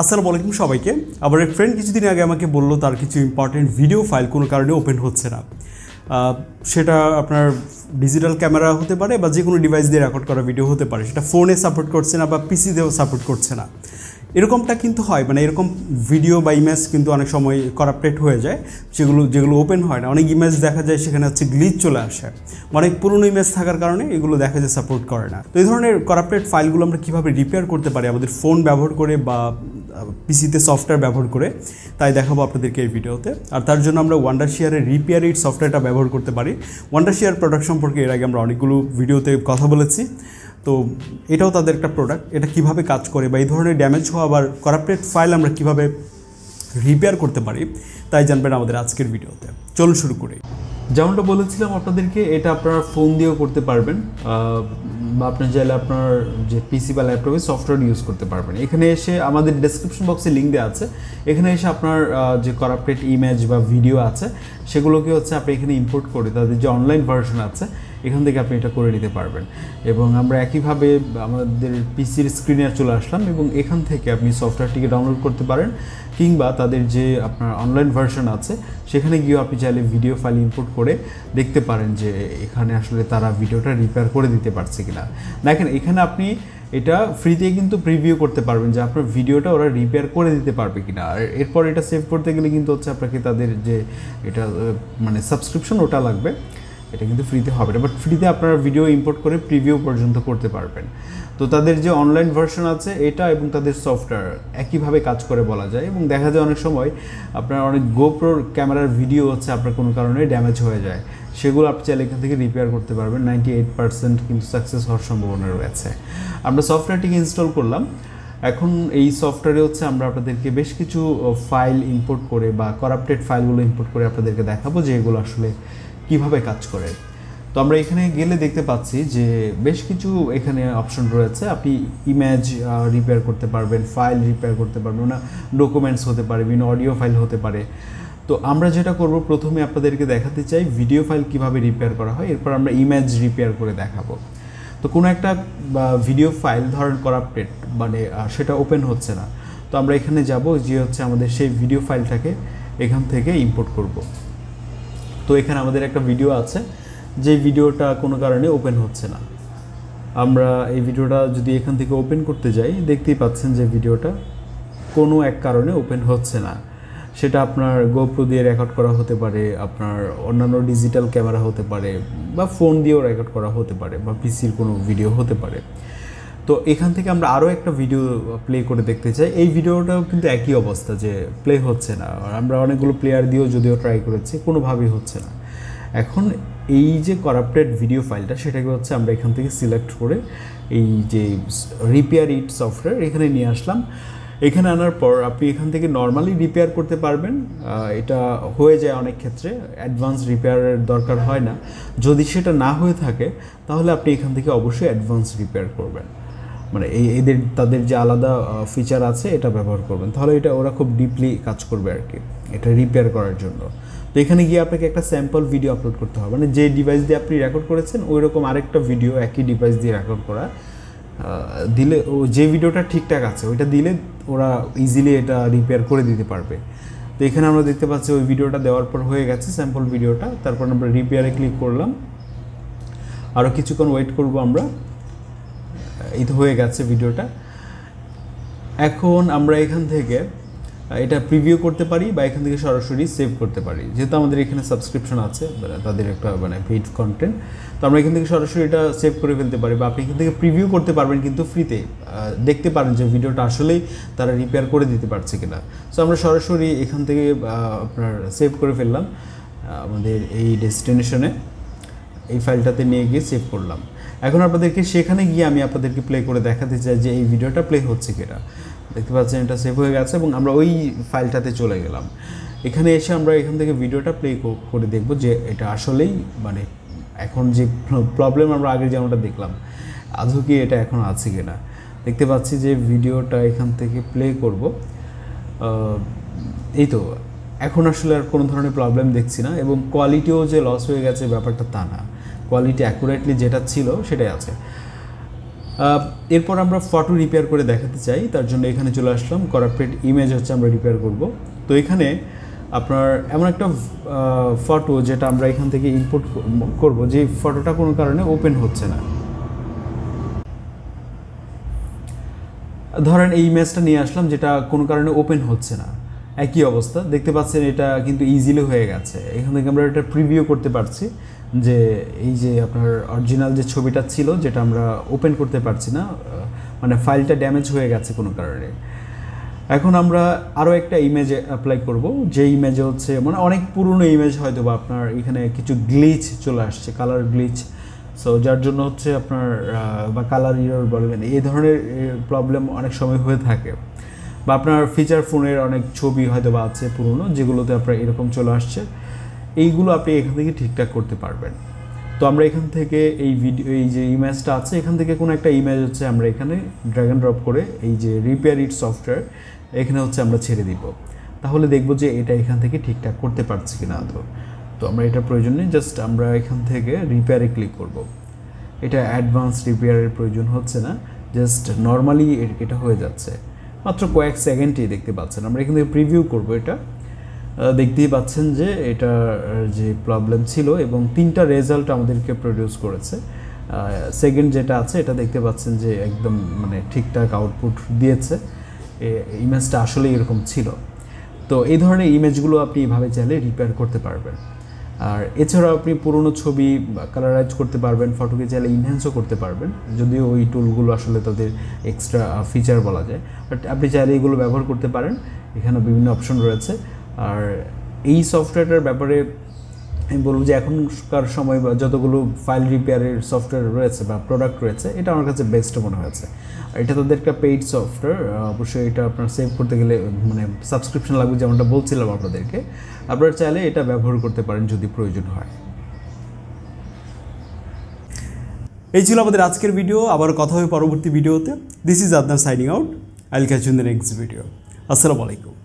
আসসালামু আলাইকুম সবাইকে আবার এক ফ্রেন্ড কিছুদিন আগে আমাকে বললো তার কিছু ইম্পর্টেন্ট ভিডিও ফাইল কোনো কারণে ওপেন হচ্ছে না সেটা আপনার ডিজিটাল ক্যামেরা হতে পারে বা যে কোনো ডিভাইস দিয়ে রেকর্ড করা ভিডিও হতে পারে সেটা ফোনে সাপোর্ট করছে না বা পিসিতেও সাপোর্ট করছে না এরকমটা কিন্তু হয় মানে এরকম ভিডিও বা ইমেজ কিন্তু অনেক সময় করাপ্টেড হয়ে যায় সেগুলো যেগুলো ওপেন হয় না অনেক ইমেজ দেখা যায় সেখানে হচ্ছে গ্লিচ চলে আসে অনেক পুরনো ইমেজ থাকার কারণে এগুলো দেখা যায় সাপোর্ট করে না তো এই ধরনের করাপ্টেড ফাইলগুলো আমরা কীভাবে রিপেয়ার করতে পারি আমাদের ফোন ব্যবহার করে বা পিসিতে সফটওয়্যার ব্যবহার করে তাই দেখাবো আপনাদেরকে এই ভিডিওতে আর তার জন্য আমরা ওয়ান্ডার শেয়ারের রিপেয়ার ইট সফটওয়্যারটা ব্যবহার করতে পারি ওয়ান্ডার শেয়ার প্রোডাক্ট সম্পর্কে এর আগে আমরা অনেকগুলো ভিডিওতে কথা বলেছি তো এটাও তাদের একটা প্রোডাক্ট এটা কিভাবে কাজ করে বা এই ধরনের ড্যামেজ হওয়া আবার করাপ্টেড ফাইল আমরা কিভাবে রিপেয়ার করতে পারি তাই জানবেন আমাদের আজকের ভিডিওতে চলুন শুরু করি যেমনটা বলেছিলাম আপনাদেরকে এটা আপনারা ফোন দিয়েও করতে পারবেন বা আপনার চাইলে আপনার যে পিসি বা ল্যাপটপে সফটওয়্যার ইউজ করতে পারবেন এখানে এসে আমাদের ডিসক্রিপশন বক্সে লিঙ্ক দেওয়া আছে এখানে এসে আপনার যে করাপ্টেড ইমেজ বা ভিডিও আছে সেগুলোকে হচ্ছে আপনি এখানে ইম্পোর্ট করে তাদের যে অনলাইন ভার্সন আছে এখান থেকে আপনি এটা করে নিতে পারবেন এবং আমরা একইভাবে আমাদের পিসির স্ক্রিনে চলে আসলাম এবং এখান থেকে আপনি সফটওয়্যারটিকে ডাউনলোড করতে পারেন কিংবা তাদের যে আপনার অনলাইন ভার্সন আছে সেখানে গিয়েও আপনি চাইলে ভিডিও ফাইল ইম্পোর্ট করে দেখতে পারেন যে এখানে আসলে তারা ভিডিওটা রিপেয়ার করে দিতে পারছে কিনা দেখেন এখানে আপনি এটা ফ্রিতে কিন্তু প্রিভিউ করতে পারবেন যে আপনার ভিডিওটা ওরা রিপেয়ার করে দিতে পারবে কি না আর এরপর এটা সেভ করতে গেলে কিন্তু হচ্ছে আপনাকে তাদের যে এটা মানে সাবস্ক্রিপশন ওটা লাগবে এটা কিন্তু ফ্রিতে হবে না বাট ফ্রিতে আপনারা ভিডিও ইম্পোর্ট করে প্রিভিউ পর্যন্ত করতে পারবেন তো তাদের যে অনলাইন ভার্সন আছে এটা এবং তাদের সফটওয়্যার একইভাবে কাজ করে বলা যায় এবং দেখা যায় অনেক সময় আপনার অনেক গোপ্রোর ক্যামেরার ভিডিও হচ্ছে আপনার কোনো কারণে ড্যামেজ হয়ে যায় সেগুলো আপনি চাইলে এখান থেকে রিপেয়ার করতে পারবেন নাইনটি এইট পার্সেন্ট কিন্তু সাকসেস হওয়ার সম্ভাবনা রয়েছে আমরা সফটওয়্যারটিকে ইনস্টল করলাম এখন এই সফটওয়্যারে হচ্ছে আমরা আপনাদেরকে বেশ কিছু ফাইল ইম্পোর্ট করে বা করাপ্টেড ফাইলগুলো ইম্পোর্ট করে আপনাদেরকে দেখাবো যে এগুলো আসলে কিভাবে কাজ করে তো আমরা এখানে গেলে দেখতে পাচ্ছি যে বেশ কিছু এখানে অপশন রয়েছে আপনি ইমেজ রিপেয়ার করতে পারবেন ফাইল রিপেয়ার করতে পারবেন না ডকুমেন্টস হতে পারে বিভিন্ন অডিও ফাইল হতে পারে তো আমরা যেটা করব প্রথমে আপনাদেরকে দেখাতে চাই ভিডিও ফাইল কিভাবে রিপেয়ার করা হয় এরপর আমরা ইমেজ রিপেয়ার করে দেখাবো তো কোনো একটা ভিডিও ফাইল ধরেন করাপ্টেড মানে সেটা ওপেন হচ্ছে না তো আমরা এখানে যাব যে হচ্ছে আমাদের সেই ভিডিও ফাইলটাকে এখান থেকে ইম্পোর্ট করব তো এখানে আমাদের একটা ভিডিও আছে যে ভিডিওটা কোনো কারণে ওপেন হচ্ছে না আমরা এই ভিডিওটা যদি এখান থেকে ওপেন করতে যাই দেখতেই পাচ্ছেন যে ভিডিওটা কোনো এক কারণে ওপেন হচ্ছে না সেটা আপনার গোপ্রো দিয়ে রেকর্ড করা হতে পারে আপনার অন্যান্য ডিজিটাল ক্যামেরা হতে পারে বা ফোন দিয়েও রেকর্ড করা হতে পারে বা পিসির কোনো ভিডিও হতে পারে তো এখান থেকে আমরা আরও একটা ভিডিও প্লে করে দেখতে চাই এই ভিডিওটাও কিন্তু একই অবস্থা যে প্লে হচ্ছে না আমরা অনেকগুলো প্লেয়ার দিয়েও যদিও ট্রাই করেছি কোনোভাবেই হচ্ছে না এখন এই যে করাপ্টেড ভিডিও ফাইলটা সেটাকে হচ্ছে আমরা এখান থেকে সিলেক্ট করে এই যে রিপেয়ার ইট সফটওয়্যার এখানে নিয়ে আসলাম এখানে আনার পর আপনি এখান থেকে নর্মালি রিপেয়ার করতে পারবেন এটা হয়ে যায় অনেক ক্ষেত্রে অ্যাডভান্স রিপেয়ারের দরকার হয় না যদি সেটা না হয়ে থাকে তাহলে আপনি এখান থেকে অবশ্যই অ্যাডভান্স রিপেয়ার করবেন মানে এদের তাদের যে আলাদা ফিচার আছে এটা ব্যবহার করবেন তাহলে এটা ওরা খুব ডিপলি কাজ করবে আর কি এটা রিপেয়ার করার জন্য তো এখানে গিয়ে আপনাকে একটা স্যাম্পল ভিডিও আপলোড করতে হবে মানে যে ডিভাইস দিয়ে আপনি রেকর্ড করেছেন ওই রকম আরেকটা ভিডিও একই ডিভাইস দিয়ে রেকর্ড করা দিলে ও যে ভিডিওটা ঠিকঠাক আছে ওইটা দিলে ওরা ইজিলি এটা রিপেয়ার করে দিতে পারবে তো এখানে আমরা দেখতে পাচ্ছি ওই ভিডিওটা দেওয়ার পর হয়ে গেছে স্যাম্পল ভিডিওটা তারপর আমরা রিপেয়ারে ক্লিক করলাম আরও কিছুক্ষণ ওয়েট করবো আমরা ঈদ হয়ে গেছে ভিডিওটা এখন আমরা এখান থেকে এটা প্রিভিউ করতে পারি বা এখান থেকে সরাসরি সেভ করতে পারি যেহেতু আমাদের এখানে সাবস্ক্রিপশন আছে মানে তাদের একটা মানে ভিড কন্টেন্ট তো আমরা এখান থেকে সরাসরি এটা সেভ করে ফেলতে পারি বা আপনি এখান থেকে প্রিভিউ করতে পারবেন কিন্তু ফ্রিতে দেখতে পারেন যে ভিডিওটা আসলেই তারা রিপেয়ার করে দিতে পারছে কিনা সো আমরা সরাসরি এখান থেকে আপনার সেভ করে ফেললাম আমাদের এই ডেস্টিনেশনে এই ফাইলটাতে নিয়ে গিয়ে সেভ করলাম এখন আপনাদেরকে সেখানে গিয়ে আমি আপনাদেরকে প্লে করে দেখাতে চাই যে এই ভিডিওটা প্লে হচ্ছে কিনা দেখতে পাচ্ছেন এটা সেভ হয়ে গেছে এবং আমরা ওই ফাইলটাতে চলে গেলাম এখানে এসে আমরা এখান থেকে ভিডিওটা প্লে করে দেখব যে এটা আসলেই মানে এখন যে প্রবলেম আমরা আগে যেমনটা দেখলাম আধু কি এটা এখন আছে কিনা দেখতে পাচ্ছি যে ভিডিওটা এখান থেকে প্লে করব এই তো এখন আসলে আর কোনো ধরনের প্রবলেম দেখছি না এবং কোয়ালিটিও যে লস হয়ে গেছে ব্যাপারটা তা না কোয়ালিটি অ্যাকুরেটলি যেটা ছিল সেটাই আছে এরপর আমরা ফটো রিপেয়ার করে দেখাতে চাই তার জন্য এখানে চলে আসলাম করাপ্রেট ইমেজ হচ্ছে আমরা রিপেয়ার করব তো এখানে আপনার এমন একটা ফটো যেটা আমরা এখান থেকে ইম্পোর্ট করব যে ফটোটা কোনো কারণে ওপেন হচ্ছে না ধরেন এই ইমেজটা নিয়ে আসলাম যেটা কোনো কারণে ওপেন হচ্ছে না একই অবস্থা দেখতে পাচ্ছেন এটা কিন্তু ইজিলি হয়ে গেছে এখান থেকে আমরা এটা প্রিভিউ করতে পারছি যে এই যে আপনার অরিজিনাল যে ছবিটা ছিল যেটা আমরা ওপেন করতে পারছি না মানে ফাইলটা ড্যামেজ হয়ে গেছে কোনো কারণে এখন আমরা আরও একটা ইমেজ অ্যাপ্লাই করব যে ইমেজে হচ্ছে মানে অনেক পুরনো ইমেজ হয়তো বা আপনার এখানে কিছু গ্লিচ চলে আসছে কালার গ্লিচ সো যার জন্য হচ্ছে আপনার বা কালার ইয়ার বলবেন এই ধরনের প্রবলেম অনেক সময় হয়ে থাকে বা আপনার ফিচার ফোনের অনেক ছবি হয়তো বা আছে পুরনো যেগুলোতে আপনার এরকম চলে আসছে এইগুলো আপনি এখান থেকে ঠিকঠাক করতে পারবেন তো আমরা এখান থেকে এই ভিডিও এই যে ইমেজটা আছে এখান থেকে কোনো একটা ইমেজ হচ্ছে আমরা এখানে ড্রাগন ড্রপ করে এই যে রিপেয়ার ইট সফটওয়্যার এখানে হচ্ছে আমরা ছেড়ে দিব তাহলে দেখব যে এটা এখান থেকে ঠিকঠাক করতে পারছি কি না তো আমরা এটা প্রয়োজন নেই জাস্ট আমরা এখান থেকে রিপেয়ারে ক্লিক করব। এটা অ্যাডভান্স রিপেয়ারের প্রয়োজন হচ্ছে না জাস্ট নর্মালি এটা হয়ে যাচ্ছে মাত্র কয়েক সেকেন্ডেই দেখতে পাচ্ছেন আমরা এখান থেকে প্রিভিউ করব এটা দেখতেই পাচ্ছেন যে এটার যে প্রবলেম ছিল এবং তিনটা রেজাল্ট আমাদেরকে প্রডিউস করেছে সেকেন্ড যেটা আছে এটা দেখতে পাচ্ছেন যে একদম মানে ঠিকঠাক আউটপুট দিয়েছে ইমেজটা আসলে এরকম ছিল তো এই ধরনের ইমেজগুলো আপনি এভাবে চাইলে রিপেয়ার করতে পারবেন আর এছাড়াও আপনি পুরনো ছবি কালারাইজ করতে পারবেন ফটোকে চাইলে ইনহ্যান্সও করতে পারবেন যদিও ওই টুলগুলো আসলে তাদের এক্সট্রা ফিচার বলা যায় বাট আপনি চাইলে এগুলো ব্যবহার করতে পারেন এখানে বিভিন্ন অপশন রয়েছে আর এই সফটওয়্যারটার ব্যাপারে আমি বলবো যে এখনকার সময় বা যতগুলো ফাইল রিপেয়ারের সফটওয়্যার রয়েছে বা প্রোডাক্ট রয়েছে এটা আমার কাছে বেস্ট মনে হয়েছে এটা তাদের একটা পেইড সফটওয়্যার অবশ্যই এটা আপনার সেভ করতে গেলে মানে সাবস্ক্রিপশন লাগবে যেমনটা বলছিলাম আপনাদেরকে আপনারা চাইলে এটা ব্যবহার করতে পারেন যদি প্রয়োজন হয় এই ছিল আমাদের আজকের ভিডিও আবার কথা হবে পরবর্তী ভিডিওতে this is Adnan signing out I catch in the next video আসসালামু আলাইকুম